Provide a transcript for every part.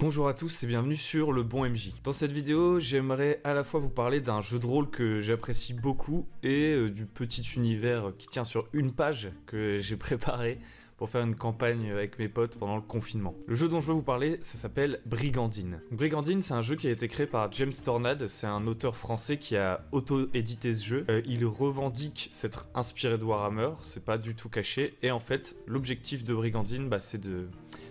Bonjour à tous et bienvenue sur Le Bon MJ. Dans cette vidéo, j'aimerais à la fois vous parler d'un jeu de rôle que j'apprécie beaucoup et euh, du petit univers qui tient sur une page que j'ai préparé pour faire une campagne avec mes potes pendant le confinement. Le jeu dont je veux vous parler, ça s'appelle Brigandine. Brigandine, c'est un jeu qui a été créé par James Tornad, c'est un auteur français qui a auto-édité ce jeu. Euh, il revendique s'être inspiré de Warhammer, c'est pas du tout caché, et en fait, l'objectif de Brigandine, bah, c'est de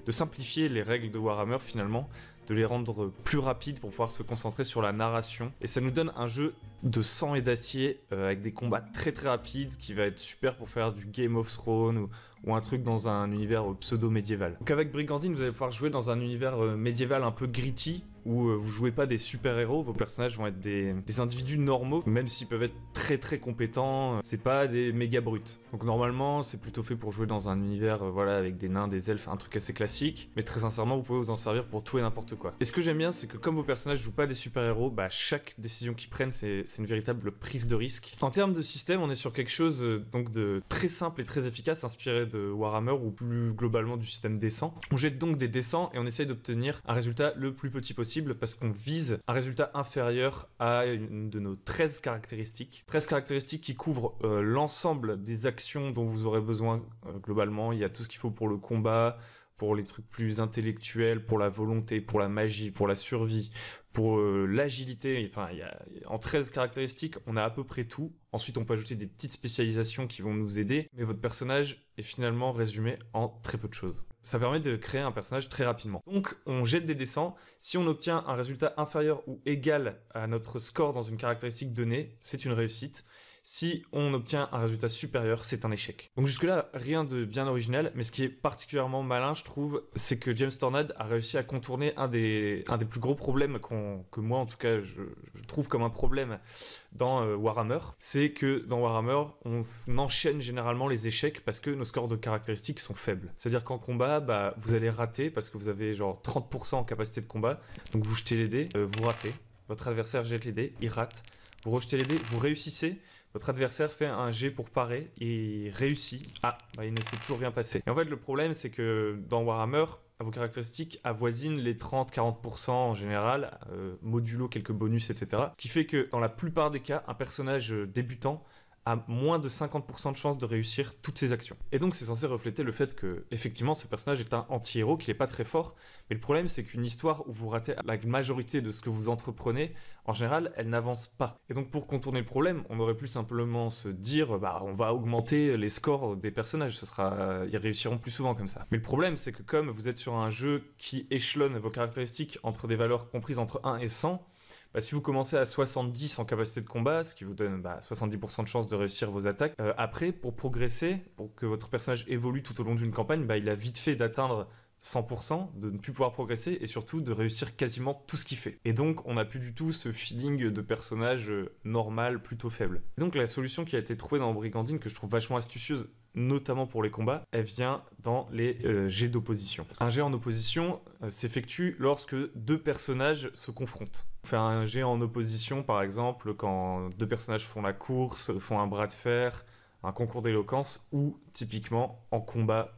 simplifier les règles de Warhammer finalement, de les rendre plus rapides pour pouvoir se concentrer sur la narration. Et ça nous donne un jeu de sang et d'acier euh, avec des combats très très rapides qui va être super pour faire du Game of Thrones ou, un truc dans un univers euh, pseudo-médiéval. Donc avec Brigandine, vous allez pouvoir jouer dans un univers euh, médiéval un peu gritty, où euh, vous jouez pas des super-héros, vos personnages vont être des, individus normaux, même s'ils peuvent être très très compétents, euh, c'est pas des méga brutes. Donc normalement, c'est plutôt fait pour jouer dans un univers euh, voilà avec des nains, des elfes, un truc assez classique, mais très sincèrement, vous pouvez vous en servir pour tout et n'importe quoi. Et ce que j'aime bien, c'est que comme vos personnages jouent pas des super-héros, bah chaque décision qu'ils prennent, c'est une véritable prise de risque. En termes de système, on est sur quelque chose donc de très simple et très efficace, inspiré de Warhammer ou plus globalement du système descent. On jette donc des Descents, et on essaye d'obtenir un résultat le plus petit possible parce qu'on vise un résultat inférieur à une de nos 13 caractéristiques. 13 caractéristiques qui couvrent euh, l'ensemble des actions dont vous aurez besoin euh, globalement. Il y a tout ce qu'il faut pour le combat, pour les trucs plus intellectuels, pour la volonté, pour la magie, pour la survie, pour euh, l'agilité, en 13 caractéristiques, on a à peu près tout. Ensuite, on peut ajouter des petites spécialisations qui vont nous aider, mais votre personnage est finalement résumé en très peu de choses. Ça permet de créer un personnage très rapidement. Donc, on jette des dessins. Si on obtient un résultat inférieur ou égal à notre score dans une caractéristique donnée, c'est une réussite. Si on obtient un résultat supérieur, c'est un échec. Donc jusque-là, rien de bien original, mais ce qui est particulièrement malin, je trouve, c'est que James Tornad a réussi à contourner un des, un des plus gros problèmes que moi, en tout cas, je, trouve comme un problème dans euh, Warhammer. C'est que dans Warhammer, on enchaîne généralement les échecs parce que nos scores de caractéristiques sont faibles. C'est-à-dire qu'en combat, bah, vous allez rater parce que vous avez genre 30% en capacité de combat. Donc vous jetez les dés, euh, vous ratez. Votre adversaire jette les dés, il rate. Vous rejetez les dés, vous réussissez, votre adversaire fait un G pour parer et réussit. Ah, bah, il ne s'est toujours rien passé. Et en fait, le problème, c'est que dans Warhammer, vos caractéristiques avoisinent les 30-40% en général, euh, modulo quelques bonus, etc. Ce qui fait que dans la plupart des cas, un personnage euh, débutant moins de 50% de chances de réussir toutes ses actions. Et donc c'est censé refléter le fait que, effectivement, ce personnage est un anti-héros, qu'il n'est pas très fort, mais le problème c'est qu'une histoire où vous ratez la majorité de ce que vous entreprenez, en général, elle n'avance pas. Et donc pour contourner le problème, on aurait pu simplement se dire, bah on va augmenter les scores des personnages, ce sera, euh, ils réussiront plus souvent comme ça. Mais le problème c'est que comme vous êtes sur un jeu qui échelonne vos caractéristiques entre des valeurs comprises entre 1 et 100, bah, si vous commencez à 70 en capacité de combat, ce qui vous donne 70% bah, de chances de réussir vos attaques, euh, après, pour progresser, pour que votre personnage évolue tout au long d'une campagne, bah, il a vite fait d'atteindre 100%, de ne plus pouvoir progresser et surtout de réussir quasiment tout ce qu'il fait. Et donc on n'a plus du tout ce feeling de personnage euh, normal plutôt faible. donc la solution qui a été trouvée dans Brigandine que je trouve vachement astucieuse, notamment pour les combats, elle vient dans les euh, jets d'opposition. Un jet en opposition euh, s'effectue lorsque deux personnages se confrontent. Faire un jet en opposition par exemple quand deux personnages font la course, font un bras de fer, un concours d'éloquence ou typiquement en combat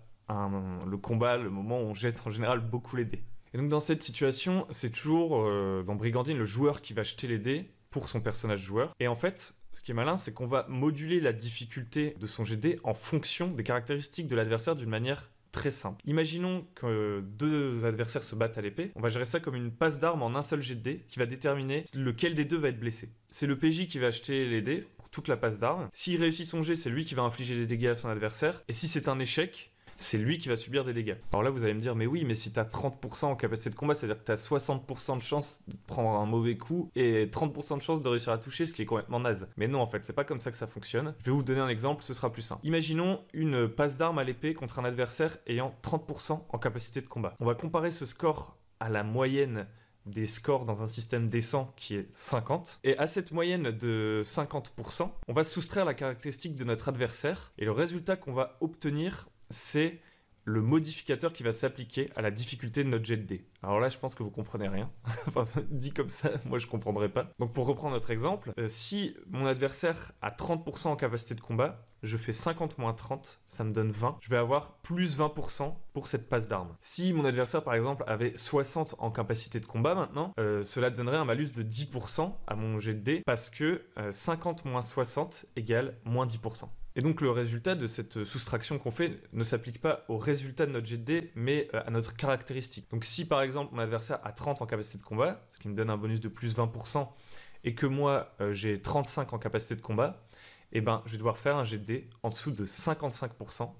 le combat, le moment où on jette en général beaucoup les dés. Et donc dans cette situation, c'est toujours euh, dans Brigandine le joueur qui va jeter les dés pour son personnage joueur. Et en fait, ce qui est malin, c'est qu'on va moduler la difficulté de son GD en fonction des caractéristiques de l'adversaire d'une manière très simple. Imaginons que deux adversaires se battent à l'épée, on va gérer ça comme une passe d'armes en un seul jet de dés qui va déterminer lequel des deux va être blessé. C'est le PJ qui va acheter les dés pour toute la passe d'armes. S'il réussit son jet, c'est lui qui va infliger des dégâts à son adversaire. Et si c'est un échec, c'est lui qui va subir des dégâts. Alors là, vous allez me dire, mais oui, mais si t'as 30% en capacité de combat, c'est-à-dire que t'as 60% de chance de prendre un mauvais coup et 30% de chance de réussir à toucher, ce qui est complètement naze. Mais non, en fait, c'est pas comme ça que ça fonctionne. Je vais vous donner un exemple, ce sera plus simple. Imaginons une passe d'arme à l'épée contre un adversaire ayant 30% en capacité de combat. On va comparer ce score à la moyenne des scores dans un système décent qui est 50. Et à cette moyenne de 50%, on va soustraire la caractéristique de notre adversaire. Et le résultat qu'on va obtenir, c'est le modificateur qui va s'appliquer à la difficulté de notre jet de dés. Alors là, je pense que vous comprenez rien. enfin, dit comme ça, moi je comprendrais pas. Donc pour reprendre notre exemple, euh, si mon adversaire a 30% en capacité de combat, je fais 50 moins 30, ça me donne 20. Je vais avoir plus 20% pour cette passe d'arme. Si mon adversaire, par exemple, avait 60 en capacité de combat maintenant, euh, cela donnerait un malus de 10% à mon jet de dés parce que 50 euh, moins 60 égale moins 10%. Et donc le résultat de cette soustraction qu'on fait ne s'applique pas au résultat de notre jet de mais euh, à notre caractéristique. Donc si par exemple mon adversaire a 30 en capacité de combat, ce qui me donne un bonus de plus 20%, et que moi euh, j'ai 35 en capacité de combat, eh ben, je vais devoir faire un jet de en dessous de 55%,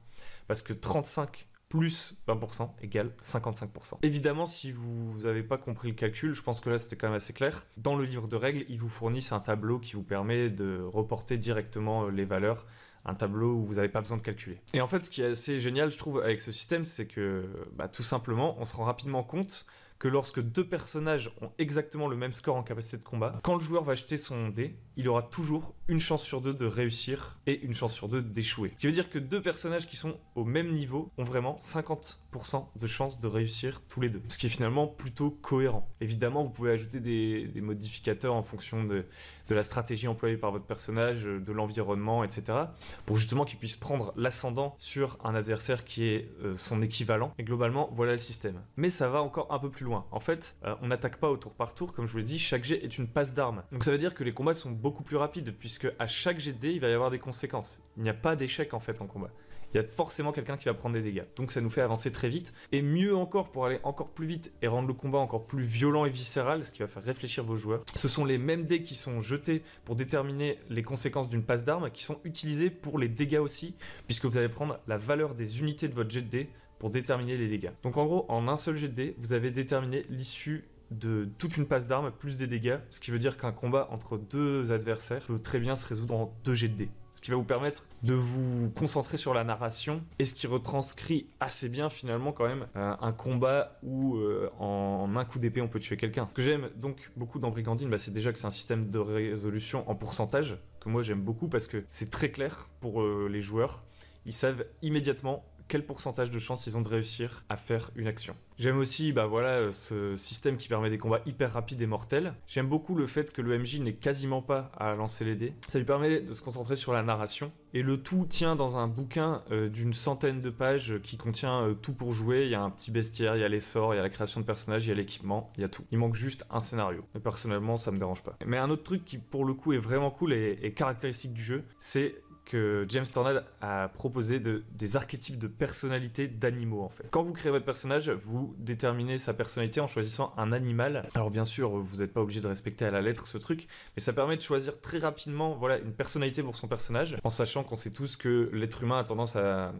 parce que 35 plus 20% égale 55%. Évidemment, si vous n'avez pas compris le calcul, je pense que là c'était quand même assez clair. Dans le livre de règles, ils vous fournissent un tableau qui vous permet de reporter directement euh, les valeurs un tableau où vous n'avez pas besoin de calculer. Et en fait, ce qui est assez génial, je trouve, avec ce système, c'est que bah, tout simplement, on se rend rapidement compte que lorsque deux personnages ont exactement le même score en capacité de combat, quand le joueur va acheter son dé, il aura toujours une chance sur deux de réussir et une chance sur deux d'échouer. Ce qui veut dire que deux personnages qui sont au même niveau ont vraiment 50% de chance de réussir tous les deux. Ce qui est finalement plutôt cohérent. Évidemment, vous pouvez ajouter des modificateurs en fonction de, de la stratégie employée par votre personnage, euh, de l'environnement, etc. Pour justement qu'il puisse prendre l'ascendant sur un adversaire qui est euh, son équivalent. Et globalement, voilà le système. Mais ça va encore un peu plus loin. En fait, euh, on n'attaque pas au tour par tour, comme je vous l'ai dit, chaque jet est une passe d'armes. Donc ça veut dire que les combats sont beaucoup plus rapides, puisque à chaque jet de dé, il va y avoir des conséquences. Il n'y a pas d'échec en fait en combat il y a forcément quelqu'un qui va prendre des dégâts. Donc ça nous fait avancer très vite. Et mieux encore, pour aller encore plus vite et rendre le combat encore plus violent et viscéral, ce qui va faire réfléchir vos joueurs, ce sont les mêmes dés qui sont jetés pour déterminer les conséquences d'une passe d'armes qui sont utilisés pour les dégâts aussi, puisque vous allez prendre la valeur des unités de votre jet de dés pour déterminer les dégâts. Donc en gros, en un seul jet de dés, vous avez déterminé l'issue de toute une passe d'armes plus des dégâts, ce qui veut dire qu'un combat entre deux adversaires peut très bien se résoudre en deux jets de dés ce qui va vous permettre de vous concentrer sur la narration et ce qui retranscrit assez bien finalement quand même euh, un combat où euh, en, un coup d'épée on peut tuer quelqu'un. Ce que j'aime donc beaucoup dans Brigandine, bah, c'est déjà que c'est un système de résolution en pourcentage que moi j'aime beaucoup parce que c'est très clair pour euh, les joueurs. Ils savent immédiatement quel pourcentage de chance ils ont de réussir à faire une action. J'aime aussi bah voilà, euh, ce système qui permet des combats hyper rapides et mortels. J'aime beaucoup le fait que le MJ n'est quasiment pas à lancer les dés. Ça lui permet de se concentrer sur la narration. Et le tout tient dans un bouquin euh, d'une centaine de pages qui contient euh, tout pour jouer. Il y a un petit bestiaire, il y a les sorts, il y a la création de personnages, il y a l'équipement, il y a tout. Il manque juste un scénario. Mais personnellement, ça me dérange pas. Mais un autre truc qui pour le coup est vraiment cool et caractéristique du jeu, c'est James Tornad a proposé des archétypes de personnalités d'animaux en fait. Quand vous créez votre personnage, vous déterminez sa personnalité en choisissant un animal. Alors bien sûr, vous n'êtes pas obligé de respecter à la lettre ce truc, mais ça permet de choisir très rapidement voilà, une personnalité pour son personnage, en sachant qu'on sait tous que l'être humain a tendance à,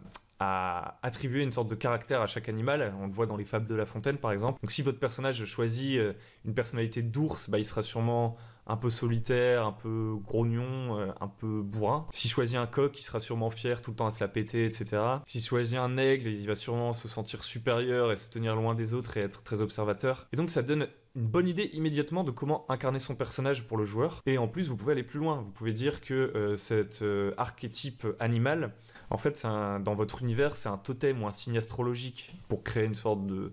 attribuer une sorte de caractère à chaque animal. On le voit dans les fables de La Fontaine, par exemple. Donc, si votre personnage choisit euh, une personnalité d'ours, bah, il sera sûrement un peu solitaire, un peu grognon, euh, un peu bourrin. S'il choisit un coq, il sera sûrement fier tout le temps à se la péter, etc. S'il choisit un aigle, il va sûrement se sentir supérieur et se tenir loin des autres et être très observateur. Et donc ça donne une bonne idée immédiatement de comment incarner son personnage pour le joueur. Et en plus, vous pouvez aller plus loin. Vous pouvez dire que euh, cet euh, archétype animal, en fait, dans votre univers, c'est un totem ou un signe astrologique pour créer une sorte de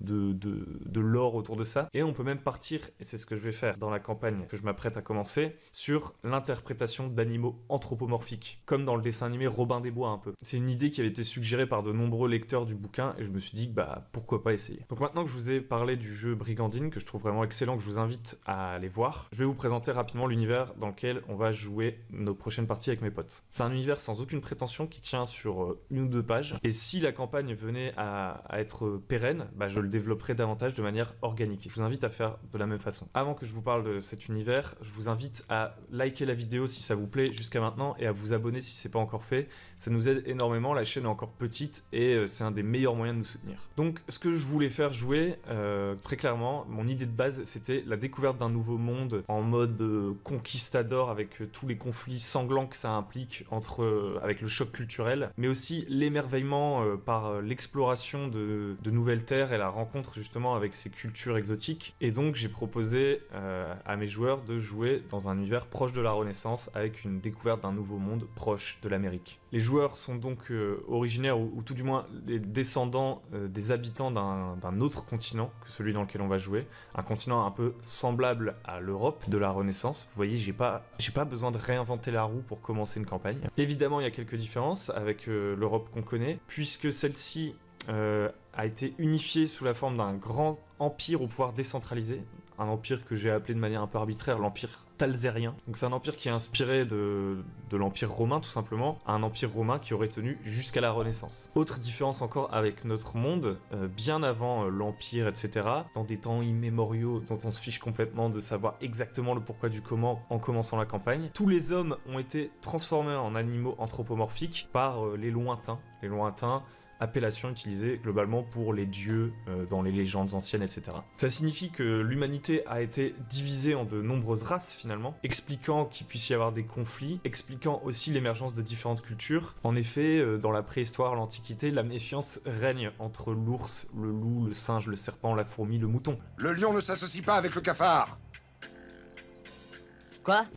de, de, de lore autour de ça. Et on peut même partir, et c'est ce que je vais faire dans la campagne que je m'apprête à commencer, sur l'interprétation d'animaux anthropomorphiques, comme dans le dessin animé Robin des Bois un peu. C'est une idée qui avait été suggérée par de nombreux lecteurs du bouquin, et je me suis dit, bah pourquoi pas essayer. Donc maintenant que je vous ai parlé du jeu Brigandine, que je trouve vraiment excellent, que je vous invite à aller voir, je vais vous présenter rapidement l'univers dans lequel on va jouer nos prochaines parties avec mes potes. C'est un univers sans aucune prétention qui tient sur euh, une ou deux pages, et si la campagne venait à, à être pérenne, bah je le développerait développerai davantage de manière organique. Je vous invite à faire de la même façon. Avant que je vous parle de cet univers, je vous invite à liker la vidéo si ça vous plaît jusqu'à maintenant et à vous abonner si ce c'est pas encore fait. Ça nous aide énormément, la chaîne est encore petite et euh, c'est un des meilleurs moyens de nous soutenir. Donc ce que je voulais faire jouer, euh, très clairement, mon idée de base c'était la découverte d'un nouveau monde en mode euh, conquistador avec tous les conflits sanglants que ça implique entre, avec le choc culturel, mais aussi l'émerveillement par l'exploration de, de nouvelles terres et la rencontre justement avec ces cultures exotiques. Et donc j'ai proposé euh, à mes joueurs de jouer dans un univers proche de la Renaissance avec une découverte d'un nouveau monde proche de l'Amérique. Les joueurs sont donc euh, originaires, ou, tout du moins les descendants euh, des habitants d'un autre continent que celui dans lequel on va jouer. Un continent un peu semblable à l'Europe de la Renaissance. Vous voyez, j'ai pas, pas besoin de réinventer la roue pour commencer une campagne. Évidemment, il y a quelques différences avec l'Europe qu'on connaît, puisque celle-ci euh, a été unifié sous la forme d'un grand empire au pouvoir décentralisé, un empire que j'ai appelé de manière un peu arbitraire l'empire talzérien. Donc c'est un empire qui est inspiré de, l'empire romain tout simplement, un empire romain qui aurait tenu jusqu'à la Renaissance. Autre différence encore avec notre monde, euh, bien avant euh, l'empire etc, dans des temps immémoriaux dont on se fiche complètement de savoir exactement le pourquoi du comment en commençant la campagne, tous les hommes ont été transformés en animaux anthropomorphiques par les lointains. Les lointains appellation utilisée globalement pour les dieux euh, dans les légendes anciennes, etc. Ça signifie que l'humanité a été divisée en de nombreuses races finalement, expliquant qu'il puisse y avoir des conflits, expliquant aussi l'émergence de différentes cultures. En effet, euh, dans la préhistoire, l'Antiquité, la méfiance règne entre l'ours, le loup, le singe, le serpent, la fourmi, le mouton. Le lion ne s'associe pas avec le cafard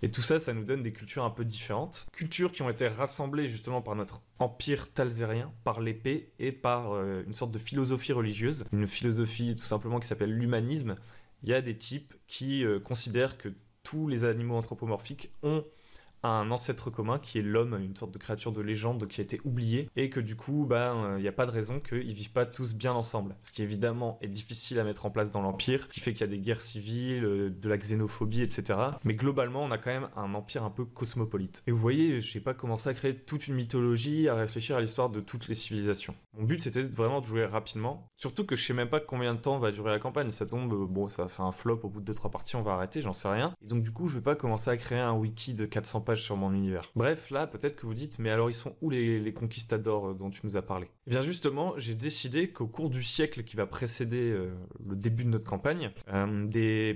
et tout ça, ça nous donne des cultures un peu différentes. Cultures qui ont été rassemblées justement par notre empire talzérien, par l'épée et par euh, une sorte de philosophie religieuse. Une philosophie tout simplement qui s'appelle l'humanisme. Il y a des types qui euh, considèrent que tous les animaux anthropomorphiques ont un ancêtre commun qui est l'homme, une sorte de créature de légende qui a été oubliée, et que du coup, bah, il euh, n'y a pas de raison qu'ils vivent pas tous bien ensemble. Ce qui évidemment est difficile à mettre en place dans l'Empire, qui fait qu'il y a des guerres civiles, euh, de la xénophobie, etc. Mais globalement, on a quand même un empire un peu cosmopolite. Et vous voyez, j'ai pas commencé à créer toute une mythologie, à réfléchir à l'histoire de toutes les civilisations. Mon but c'était vraiment de jouer rapidement, surtout que je sais même pas combien de temps va durer la campagne, ça tombe, euh, bon, ça va faire un flop, au bout de 2-3 parties on va arrêter, j'en sais rien. Et donc du coup, je vais pas commencer à créer un wiki de 400 pages sur mon univers. Bref, là, peut-être que vous dites, mais alors ils sont où les, conquistadors euh, dont tu nous as parlé Eh bien justement, j'ai décidé qu'au cours du siècle qui va précéder euh, le début de notre campagne, euh, des,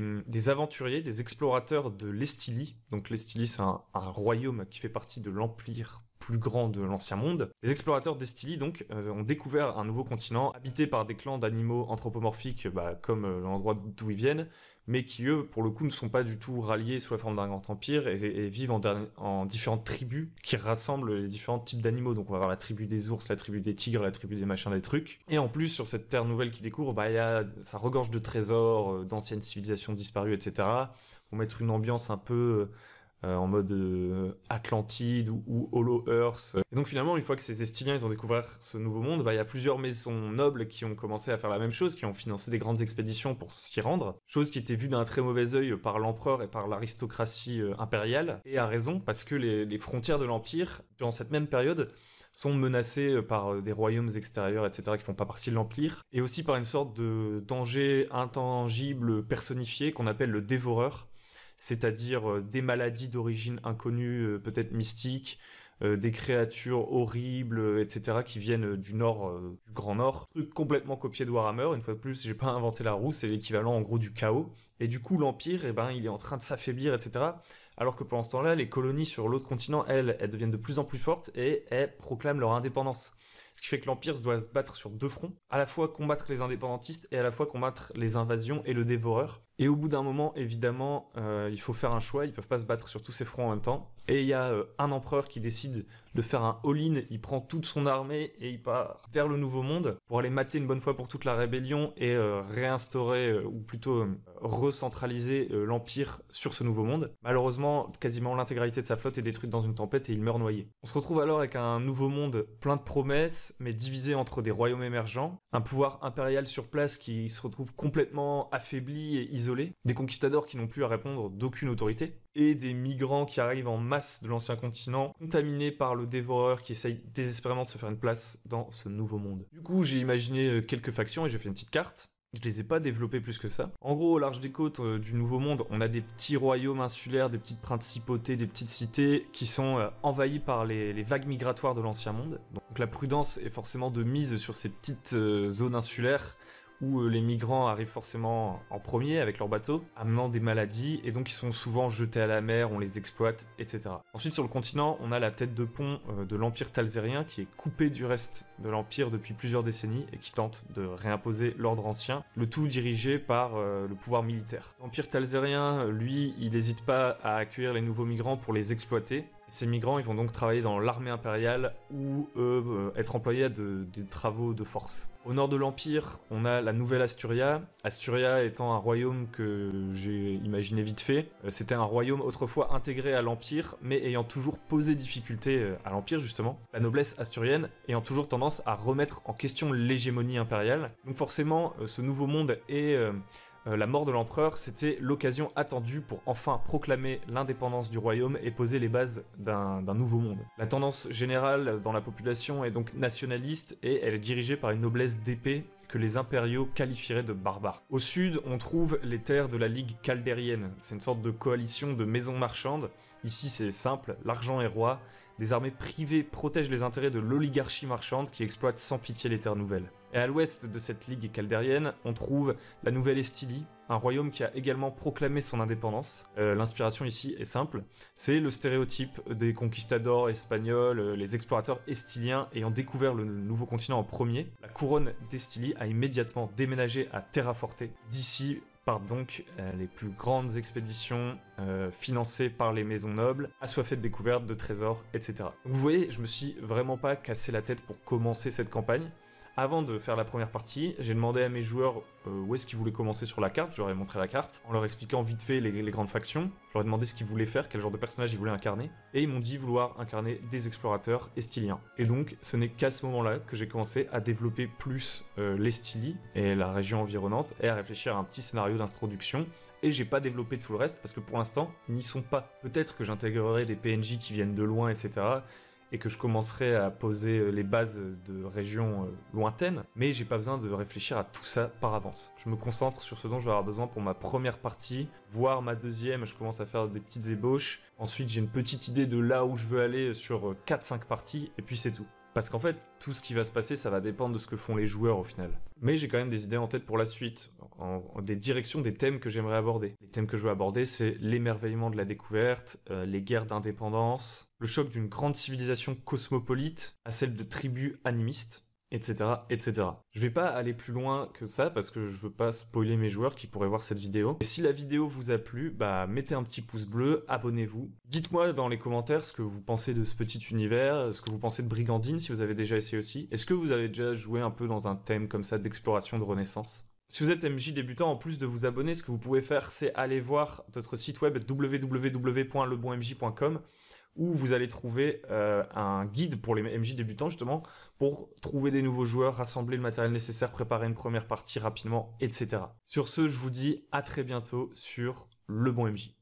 aventuriers, des explorateurs de l'Estilie, donc l'Estilie c'est un, royaume qui fait partie de l'Empire plus grand de l'ancien monde. Les explorateurs d'Estilie donc ont découvert un nouveau continent habité par des clans d'animaux anthropomorphiques bah, comme l'endroit d'où ils viennent mais qui eux, pour le coup, ne sont pas du tout ralliés sous la forme d'un grand empire et, vivent en, différentes tribus qui rassemblent les différents types d'animaux. Donc on va avoir la tribu des ours, la tribu des tigres, la tribu des machins, des trucs. Et en plus, sur cette terre nouvelle qu'ils découvrent, bah, y a, ça regorge de trésors, euh, d'anciennes civilisations disparues, etc. Pour mettre une ambiance un peu... Euh, euh, en mode euh, Atlantide ou, ou, Hollow Earth. Et donc finalement, une fois que ces Estiliens ils ont découvert ce nouveau monde, bah, il y a plusieurs maisons nobles qui ont commencé à faire la même chose, qui ont financé des grandes expéditions pour s'y rendre, chose qui était vue d'un très mauvais œil par l'empereur et par l'aristocratie euh, impériale, et à raison, parce que les, frontières de l'Empire, durant cette même période, sont menacées par des royaumes extérieurs, etc., qui font pas partie de l'Empire, et aussi par une sorte de danger intangible personnifié qu'on appelle le dévoreur, c'est-à-dire euh, des maladies d'origine inconnue, euh, peut-être mystique, euh, des créatures horribles, etc., qui viennent du nord, du grand nord. Truc complètement copié de Warhammer, une fois de plus, j'ai pas inventé la roue, c'est l'équivalent en gros du chaos. Et du coup, l'Empire, eh ben, il est en train de s'affaiblir, etc. Alors que pendant ce temps-là, les colonies sur l'autre continent, elles, elles deviennent de plus en plus fortes et elles proclament leur indépendance. Ce qui fait que l'Empire doit se battre sur deux fronts, à la fois combattre les indépendantistes et à la fois combattre les invasions et le dévoreur. Et au bout d'un moment, évidemment, euh, il faut faire un choix, ils peuvent pas se battre sur tous ces fronts en même temps. Et il y a euh, un empereur qui décide de faire un all-in, il prend toute son armée et il part vers le Nouveau Monde pour aller mater une bonne fois pour toute la rébellion et euh, réinstaurer, ou plutôt recentraliser l'Empire sur ce Nouveau Monde. Malheureusement, quasiment l'intégralité de sa flotte est détruite dans une tempête et il meurt noyé. On se retrouve alors avec un Nouveau Monde plein de promesses, mais divisé entre des royaumes émergents, un pouvoir impérial sur place qui se retrouve complètement affaibli et isolé des conquistadors qui n'ont plus à répondre d'aucune autorité, et des migrants qui arrivent en masse de l'ancien continent, contaminés par le dévoreur qui essaye désespérément de se faire une place dans ce nouveau monde. Du coup, j'ai imaginé euh, quelques factions et j'ai fait une petite carte. Je les ai pas développées plus que ça. En gros, au large des côtes euh, du Nouveau Monde, on a des petits royaumes insulaires, des petites principautés, des petites cités qui sont euh, envahies par les, vagues migratoires de l'Ancien Monde. Donc la prudence est forcément de mise sur ces petites zones insulaires où euh, les migrants arrivent forcément en premier avec leur bateau, amenant des maladies, et donc ils sont souvent jetés à la mer, on les exploite, etc. Ensuite, sur le continent, on a la tête de pont euh, de l'Empire talzérien qui est coupée du reste de l'Empire depuis plusieurs décennies et qui tente de réimposer l'ordre ancien, le tout dirigé par euh, le pouvoir militaire. L'Empire talzérien, lui, il n'hésite pas à accueillir les nouveaux migrants pour les exploiter. Ces migrants, ils vont donc travailler dans l'armée impériale ou euh, être employés à des travaux de force. Au nord de l'Empire, on a la nouvelle Asturia. Asturia étant un royaume que j'ai imaginé vite fait. Euh, c'était un royaume autrefois intégré à l'Empire, mais ayant toujours posé difficulté à l'Empire justement. La noblesse asturienne ayant toujours tendance à remettre en question l'hégémonie impériale. Donc forcément, euh, ce nouveau monde et euh, euh, la mort de l'empereur, c'était l'occasion attendue pour enfin proclamer l'indépendance du royaume et poser les bases d'un nouveau monde. La tendance générale dans la population est donc nationaliste et elle est dirigée par une noblesse d'épée que les impériaux qualifieraient de barbares. Au sud, on trouve les terres de la Ligue caldérienne. C'est une sorte de coalition de maisons marchandes. Ici, c'est simple, l'argent est roi, des armées privées protègent les intérêts de l'oligarchie marchande qui exploite sans pitié les terres nouvelles. Et à l'ouest de cette ligue caldérienne, on trouve la Nouvelle Estilie, un royaume qui a également proclamé son indépendance. Euh, l'inspiration ici est simple, c'est le stéréotype des conquistadors espagnols, euh, les explorateurs estiliens ayant découvert le nouveau continent en premier. La couronne d'Estilie a immédiatement déménagé à Terraforte. D'ici, partent donc euh, les plus grandes expéditions euh, financées par les maisons nobles, assoiffées de découvertes, de trésors, etc. vous voyez, je me suis vraiment pas cassé la tête pour commencer cette campagne. Avant de faire la première partie, j'ai demandé à mes joueurs euh, où est-ce qu'ils voulaient commencer sur la carte. J'aurais montré la carte en leur expliquant vite fait les, grandes factions. je leur ai demandé ce qu'ils voulaient faire, quel genre de personnage ils voulaient incarner. Et ils m'ont dit vouloir incarner des explorateurs estiliens. Et donc, ce n'est qu'à ce moment-là que j'ai commencé à développer plus euh, les et la région environnante et à réfléchir à un petit scénario d'introduction et j'ai pas développé tout le reste parce que pour l'instant ils n'y sont pas. Peut-être que j'intégrerai des PNJ qui viennent de loin, etc et que je commencerai à poser euh, les bases de régions euh, lointaines, mais j'ai pas besoin de réfléchir à tout ça par avance. Je me concentre sur ce dont je vais avoir besoin pour ma première partie, voire ma deuxième, je commence à faire des petites ébauches, ensuite j'ai une petite idée de là où je veux aller sur 4-5 euh, parties, et puis c'est tout. Parce qu'en fait, tout ce qui va se passer, ça va dépendre de ce que font les joueurs au final. Mais j'ai quand même des idées en tête pour la suite, des directions, des thèmes que j'aimerais aborder. Les thèmes que je veux aborder, c'est l'émerveillement de la découverte, euh, les guerres d'indépendance, le choc d'une grande civilisation cosmopolite à celle de tribus animistes, etc., etc. Je vais pas aller plus loin que ça parce que je veux pas spoiler mes joueurs qui pourraient voir cette vidéo. Et si la vidéo vous a plu, bah mettez un petit pouce bleu, abonnez-vous. Dites-moi dans les commentaires ce que vous pensez de ce petit univers, ce que vous pensez de Brigandine si vous avez déjà essayé aussi. Est-ce que vous avez déjà joué un peu dans un thème comme ça d'exploration de renaissance si vous êtes MJ débutant, en plus de vous abonner, ce que vous pouvez faire, c'est aller voir notre site web www.lebonmj.com où vous allez trouver euh, un guide pour les MJ débutants justement pour trouver des nouveaux joueurs, rassembler le matériel nécessaire, préparer une première partie rapidement, etc. Sur ce, je vous dis à très bientôt sur Le Bon MJ.